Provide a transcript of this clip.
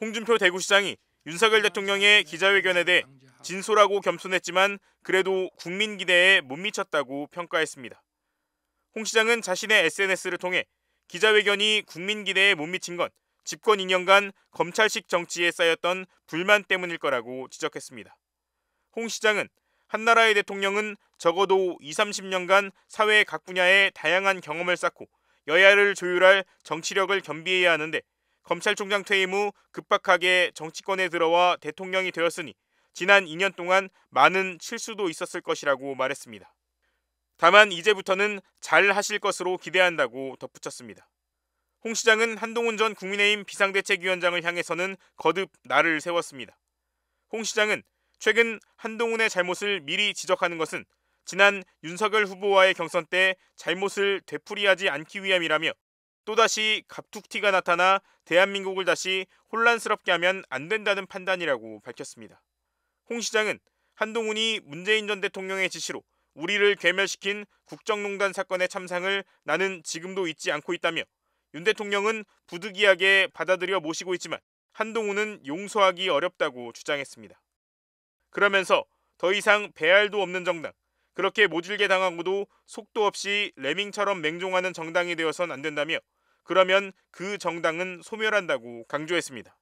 홍준표 대구시장이 윤석열 대통령의 기자회견에 대해 진솔하고 겸손했지만 그래도 국민 기대에 못 미쳤다고 평가했습니다. 홍 시장은 자신의 SNS를 통해 기자회견이 국민 기대에 못 미친 건 집권 2년간 검찰식 정치에 쌓였던 불만 때문일 거라고 지적했습니다. 홍 시장은 한나라의 대통령은 적어도 2, 30년간 사회 각 분야의 다양한 경험을 쌓고 여야를 조율할 정치력을 겸비해야 하는데 검찰총장 퇴임 후 급박하게 정치권에 들어와 대통령이 되었으니 지난 2년 동안 많은 실수도 있었을 것이라고 말했습니다. 다만 이제부터는 잘 하실 것으로 기대한다고 덧붙였습니다. 홍 시장은 한동훈 전 국민의힘 비상대책위원장을 향해서는 거듭 나를 세웠습니다. 홍 시장은 최근 한동훈의 잘못을 미리 지적하는 것은 지난 윤석열 후보와의 경선 때 잘못을 되풀이하지 않기 위함이라며 또다시 갑툭튀가 나타나 대한민국을 다시 혼란스럽게 하면 안 된다는 판단이라고 밝혔습니다. 홍 시장은 한동훈이 문재인 전 대통령의 지시로 우리를 괴멸시킨 국정농단 사건의 참상을 나는 지금도 잊지 않고 있다며 윤 대통령은 부득이하게 받아들여 모시고 있지만 한동훈은 용서하기 어렵다고 주장했습니다. 그러면서 더 이상 배알도 없는 정당, 그렇게 모질게 당하고도 속도 없이 레밍처럼 맹종하는 정당이 되어선 안 된다며 그러면 그 정당은 소멸한다고 강조했습니다.